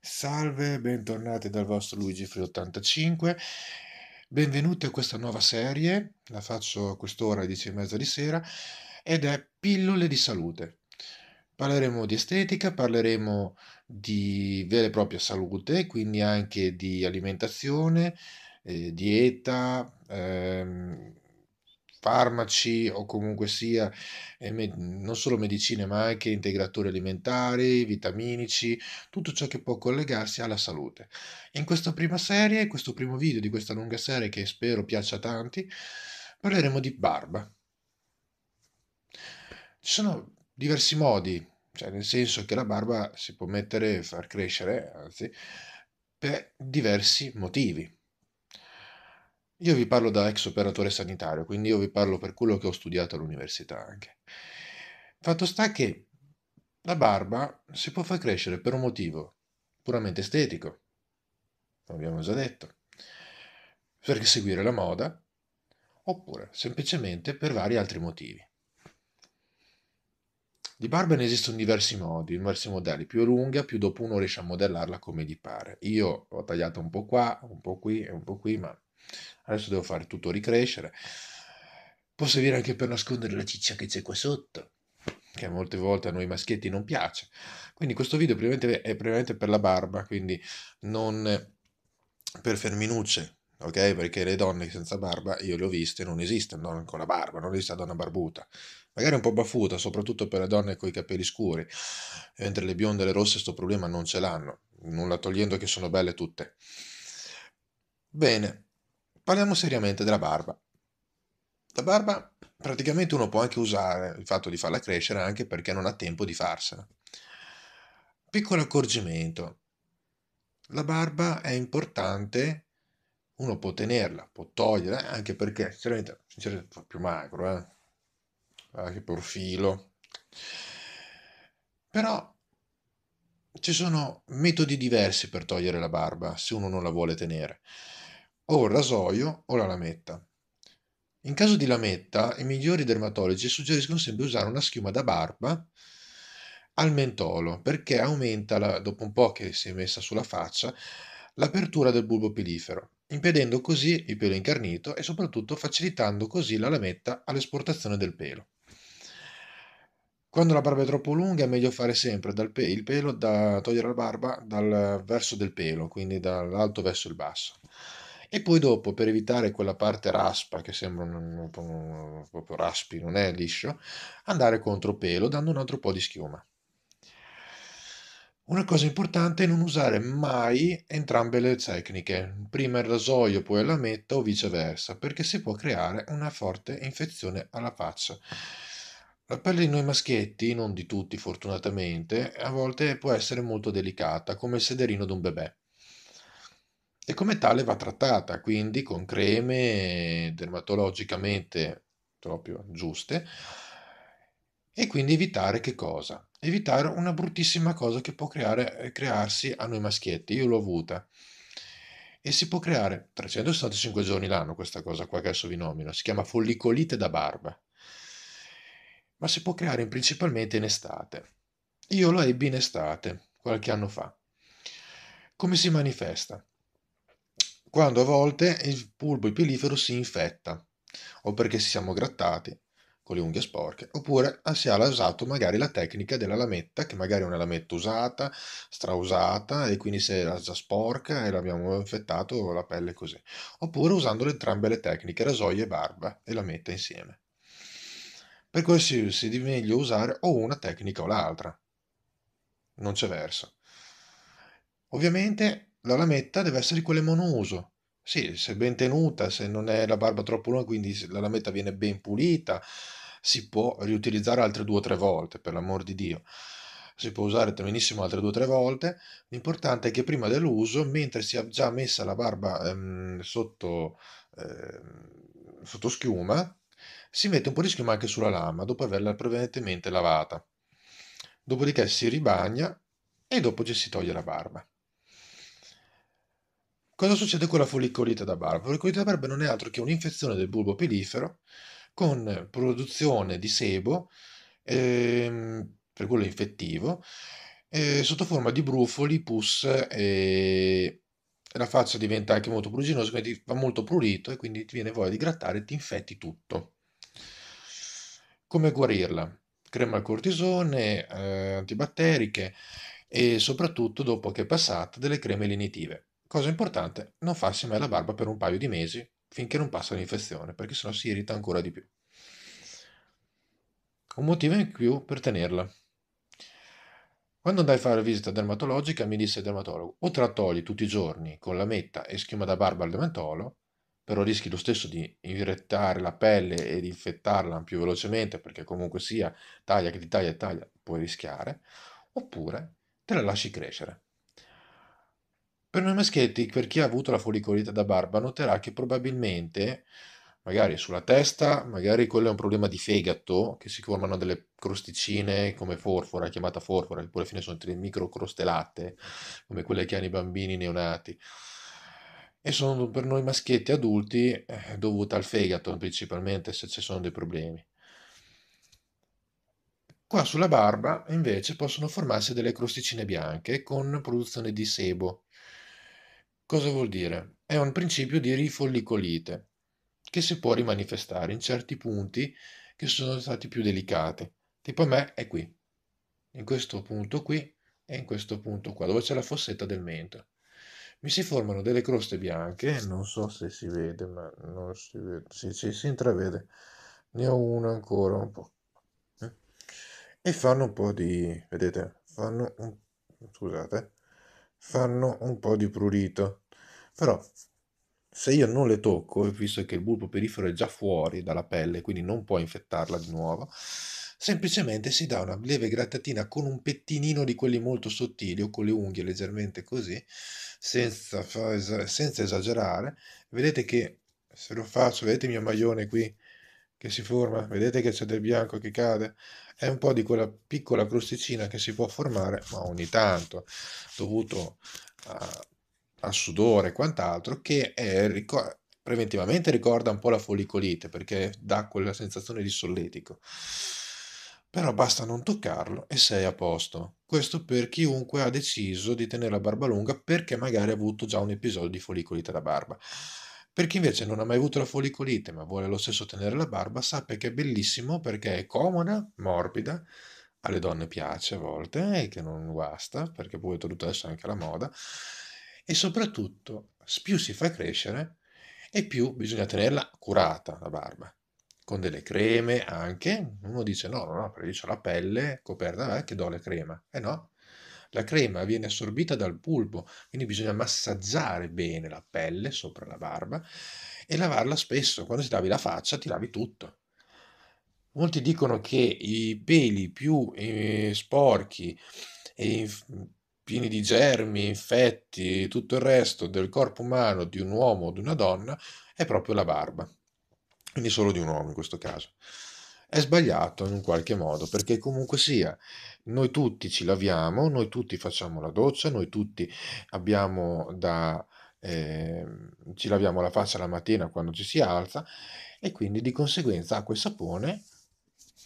Salve, bentornati dal vostro Luigi Free 85. Benvenuti a questa nuova serie, la faccio a quest'ora alle 10 e mezza di sera, ed è Pillole di salute. Parleremo di estetica, parleremo di vera e propria salute, quindi anche di alimentazione, eh, dieta, ehm, farmaci o comunque sia eh, non solo medicine ma anche integratori alimentari, vitaminici, tutto ciò che può collegarsi alla salute. In questa prima serie, in questo primo video di questa lunga serie che spero piaccia a tanti, parleremo di barba. Ci sono diversi modi, cioè nel senso che la barba si può mettere, e far crescere, anzi, per diversi motivi io vi parlo da ex operatore sanitario, quindi io vi parlo per quello che ho studiato all'università anche. Fatto sta che la barba si può far crescere per un motivo puramente estetico, l'abbiamo già detto, per seguire la moda, oppure semplicemente per vari altri motivi. Di barba ne esistono diversi modi, diversi modelli. Più è lunga, più dopo uno riesce a modellarla come gli pare. Io ho tagliato un po' qua, un po' qui e un po' qui, ma Adesso devo fare tutto ricrescere. Può servire anche per nascondere la ciccia che c'è qua sotto, che molte volte a noi maschietti non piace. Quindi questo video è prevalentemente per la barba, quindi non per ferminucce, ok? Perché le donne senza barba, io le ho viste, non esiste non con la barba, non esiste donna barbuta. Magari un po' baffuta, soprattutto per le donne con i capelli scuri, mentre le bionde e le rosse questo problema non ce l'hanno, nulla togliendo che sono belle tutte. Bene, Parliamo seriamente della barba. La barba praticamente uno può anche usare il fatto di farla crescere anche perché non ha tempo di farsela. Piccolo accorgimento. La barba è importante, uno può tenerla, può toglierla, anche perché sinceramente, sinceramente fa più magro, eh? ah, che profilo. Però ci sono metodi diversi per togliere la barba se uno non la vuole tenere o il rasoio o la lametta. In caso di lametta, i migliori dermatologi suggeriscono sempre di usare una schiuma da barba al mentolo perché aumenta, la, dopo un po' che si è messa sulla faccia, l'apertura del bulbo pilifero, impedendo così il pelo incarnito e soprattutto facilitando così la lametta all'esportazione del pelo. Quando la barba è troppo lunga è meglio fare sempre pe- il pelo da togliere la barba dal verso del pelo, quindi dall'alto verso il basso. E poi dopo, per evitare quella parte raspa, che sembra un, un, proprio raspi, non è liscio, andare contro pelo dando un altro po' di schiuma. Una cosa importante è non usare mai entrambe le tecniche, prima il rasoio poi la metta o viceversa, perché si può creare una forte infezione alla faccia. La pelle di noi maschietti, non di tutti fortunatamente, a volte può essere molto delicata, come il sederino di un bebè e come tale va trattata, quindi con creme dermatologicamente proprio giuste e quindi evitare che cosa? Evitare una bruttissima cosa che può creare, eh, crearsi a noi maschietti, io l'ho avuta e si può creare 365 giorni l'anno questa cosa qua che adesso vi nomino, si chiama follicolite da barba, ma si può creare principalmente in estate. Io lo ebbi in estate, qualche anno fa. Come si manifesta? quando a volte il bulbo epilifero si infetta, o perché si siamo grattati con le unghie sporche, oppure si è usato magari la tecnica della lametta, che magari è una lametta usata, strausata, e quindi si era già sporca e l'abbiamo infettato la pelle così. Oppure usando entrambe le tecniche, rasoio e barba, e lametta insieme. Per cui si, si è meglio usare o una tecnica o l'altra. Non c'è verso. Ovviamente la lametta deve essere di quelle monouso. Sì, se ben tenuta, se non è la barba troppo lunga, quindi la lametta viene ben pulita, si può riutilizzare altre due o tre volte, per l'amor di Dio. Si può usare benissimo altre due o tre volte. L'importante è che prima dell'uso, mentre si è già messa la barba ehm, sotto, ehm, sotto schiuma, si mette un po' di schiuma anche sulla lama, dopo averla prevalentemente lavata. Dopodiché si ribagna e dopo ci si toglie la barba. Cosa succede con la follicolite da barba? La follicolite da barba non è altro che un'infezione del bulbo pelifero con produzione di sebo, ehm, per quello infettivo, eh, sotto forma di brufoli, pus e la faccia diventa anche molto pruriginosa, quindi ti fa molto prurito e quindi ti viene voglia di grattare e ti infetti tutto. Come guarirla? Crema al cortisone, eh, antibatteriche e soprattutto dopo che è passata delle creme lenitive. Cosa importante, non farsi mai la barba per un paio di mesi finché non passa l'infezione, perché sennò si irrita ancora di più. Un motivo in più per tenerla. Quando andai a fare visita dermatologica mi disse il dermatologo o te la togli tutti i giorni con la metta e schiuma da barba al dementolo, però rischi lo stesso di irritare la pelle e di infettarla più velocemente perché comunque sia taglia che ti taglia e taglia puoi rischiare, oppure te la lasci crescere. Per noi maschietti, per chi ha avuto la folicolite da barba, noterà che probabilmente, magari sulla testa, magari quello è un problema di fegato, che si formano delle crosticine come forfora, chiamata forfora, che poi alla fine sono delle microcrostelate, come quelle che hanno i bambini neonati. E sono per noi maschietti adulti eh, dovute al fegato principalmente, se ci sono dei problemi. Qua sulla barba invece possono formarsi delle crosticine bianche con produzione di sebo, Cosa vuol dire? È un principio di rifollicolite che si può rimanifestare in certi punti che sono stati più delicati. Tipo a me è qui, in questo punto qui e in questo punto qua, dove c'è la fossetta del mento. Mi si formano delle croste bianche, non so se si vede, ma non si vede, si, si, si intravede. Ne ho una ancora un po'. Eh. E fanno un po' di, vedete, fanno un, scusate, fanno un po' di prurito. Però se io non le tocco, visto che il bulbo perifero è già fuori dalla pelle, quindi non può infettarla di nuovo, semplicemente si dà una leve grattatina con un pettinino di quelli molto sottili o con le unghie leggermente così, senza, senza esagerare. Vedete che se lo faccio, vedete il mio maglione qui che si forma, vedete che c'è del bianco che cade, è un po' di quella piccola crosticina che si può formare, ma ogni tanto, dovuto a, a sudore e quant'altro, che è, ricor preventivamente ricorda un po' la folicolite, perché dà quella sensazione di solletico. Però basta non toccarlo e sei a posto. Questo per chiunque ha deciso di tenere la barba lunga perché magari ha avuto già un episodio di folicolite da barba. Per chi invece non ha mai avuto la folicolite ma vuole lo stesso tenere la barba, sappia che è bellissimo perché è comoda, morbida, alle donne piace a volte e eh, che non guasta, perché poi è tutta adesso anche la moda, e soprattutto più si fa crescere e più bisogna tenerla curata la barba, con delle creme anche, uno dice no, no, no, perché io ho la pelle coperta, eh, che do le crema, e eh no, la crema viene assorbita dal pulpo, quindi bisogna massaggiare bene la pelle sopra la barba e lavarla spesso. Quando ti lavi la faccia ti lavi tutto. Molti dicono che i peli più eh, sporchi e pieni di germi, infetti e tutto il resto del corpo umano di un uomo o di una donna è proprio la barba. Quindi solo di un uomo in questo caso è sbagliato in un qualche modo, perché comunque sia, noi tutti ci laviamo, noi tutti facciamo la doccia, noi tutti abbiamo da, eh, ci laviamo la faccia la mattina quando ci si alza e quindi di conseguenza acqua e sapone,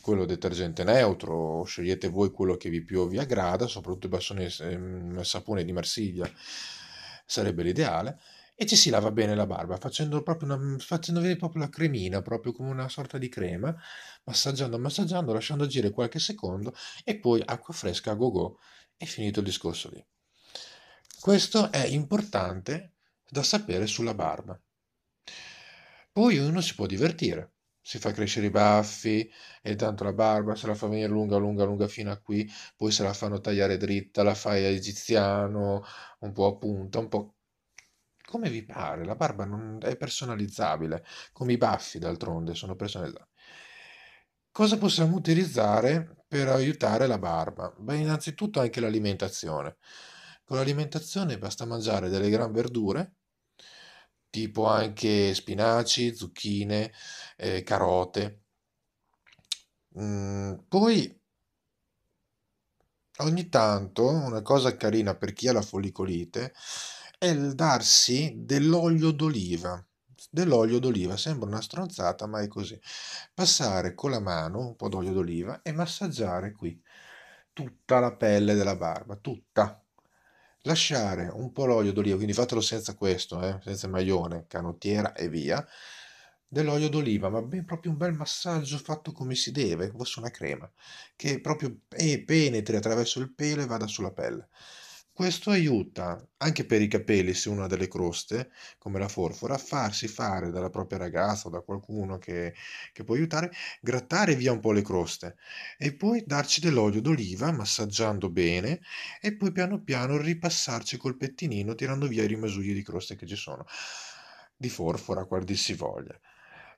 quello detergente neutro, scegliete voi quello che vi più vi aggrada, soprattutto il bassone eh, sapone di Marsiglia sarebbe l'ideale e ci si lava bene la barba facendo, proprio una, mm, facendo venire proprio la cremina, proprio come una sorta di crema, massaggiando, massaggiando, lasciando agire qualche secondo e poi acqua fresca a go go. e finito il discorso lì. Questo è importante da sapere sulla barba. Poi uno si può divertire, si fa crescere i baffi e tanto la barba se la fa venire lunga, lunga, lunga fino a qui, poi se la fanno tagliare dritta, la fai egiziano, un po' a punta, un po' come vi pare, la barba non è personalizzabile, come i baffi d'altronde sono personalizzabili. Cosa possiamo utilizzare per aiutare la barba? Beh, innanzitutto anche l'alimentazione. Con l'alimentazione basta mangiare delle gran verdure, tipo anche spinaci, zucchine, eh, carote. Mm, poi ogni tanto una cosa carina per chi ha la follicolite è il darsi dell'olio d'oliva. Dell'olio d'oliva sembra una stronzata, ma è così. Passare con la mano un po' d'olio d'oliva e massaggiare qui tutta la pelle della barba, tutta. Lasciare un po' l'olio d'oliva, quindi fatelo senza questo, eh, senza maglione, canottiera e via. Dell'olio d'oliva, ma ben proprio un bel massaggio fatto come si deve, fosse una crema, che proprio penetri attraverso il pelo e vada sulla pelle. Questo aiuta anche per i capelli, se uno ha delle croste, come la forfora, a farsi fare dalla propria ragazza o da qualcuno che, che può aiutare, grattare via un po' le croste e poi darci dell'olio d'oliva massaggiando bene e poi piano piano ripassarci col pettinino tirando via i rimasugli di croste che ci sono, di forfora, qual dir si voglia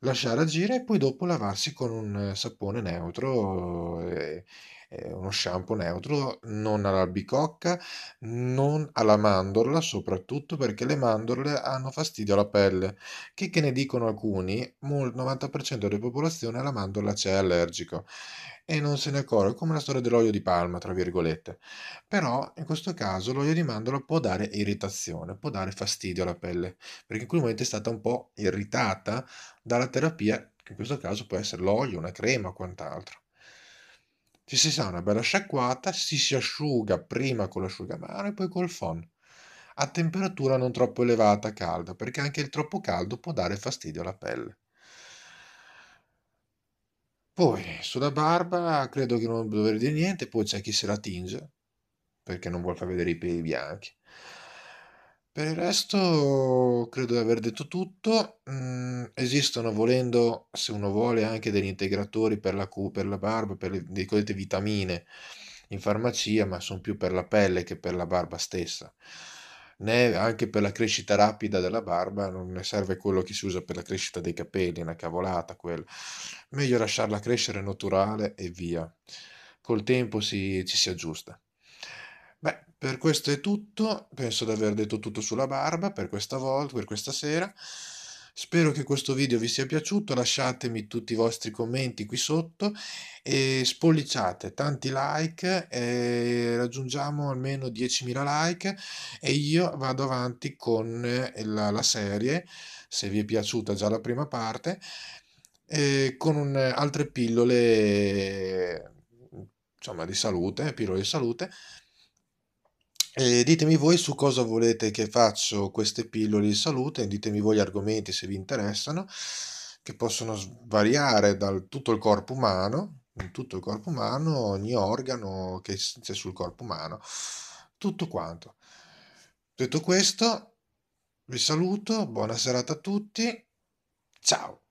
lasciare agire e poi dopo lavarsi con un eh, sapone neutro e, eh, eh, uno shampoo neutro, non all'albicocca, non alla mandorla, soprattutto perché le mandorle hanno fastidio alla pelle. Che, che ne dicono alcuni, il 90% della popolazione alla mandorla c'è allergico e non se ne accorge, come la storia dell'olio di palma, tra virgolette. Però in questo caso l'olio di mandorla può dare irritazione, può dare fastidio alla pelle, perché in quel momento è stata un po' irritata dalla terapia, che in questo caso può essere l'olio, una crema o quant'altro. Ci si sa una bella sciacquata, si si asciuga prima con l'asciugamano e poi col phon. A temperatura non troppo elevata, calda, perché anche il troppo caldo può dare fastidio alla pelle. Poi sulla barba credo che non dover dire niente, poi c'è chi se la tinge perché non vuol far vedere i peli bianchi. Per il resto credo di aver detto tutto, mm, esistono volendo, se uno vuole, anche degli integratori per la Q, per la barba, per le, le cosiddette vitamine in farmacia, ma sono più per la pelle che per la barba stessa. Né anche per la crescita rapida della barba non ne serve quello che si usa per la crescita dei capelli, una cavolata quella. Meglio lasciarla crescere naturale e via. Col tempo si, ci si aggiusta. Per questo è tutto, penso di aver detto tutto sulla barba per questa volta, per questa sera. Spero che questo video vi sia piaciuto, lasciatemi tutti i vostri commenti qui sotto e spolliciate tanti like, e raggiungiamo almeno 10.000 like e io vado avanti con la, la serie, se vi è piaciuta già la prima parte, con un, altre pillole insomma, di salute, pillole di salute. E eh, ditemi voi su cosa volete che faccio queste pillole di salute, ditemi voi gli argomenti se vi interessano, che possono variare dal tutto il corpo umano, in tutto il corpo umano, ogni organo che c'è sul corpo umano, tutto quanto. Detto questo, vi saluto, buona serata a tutti, ciao!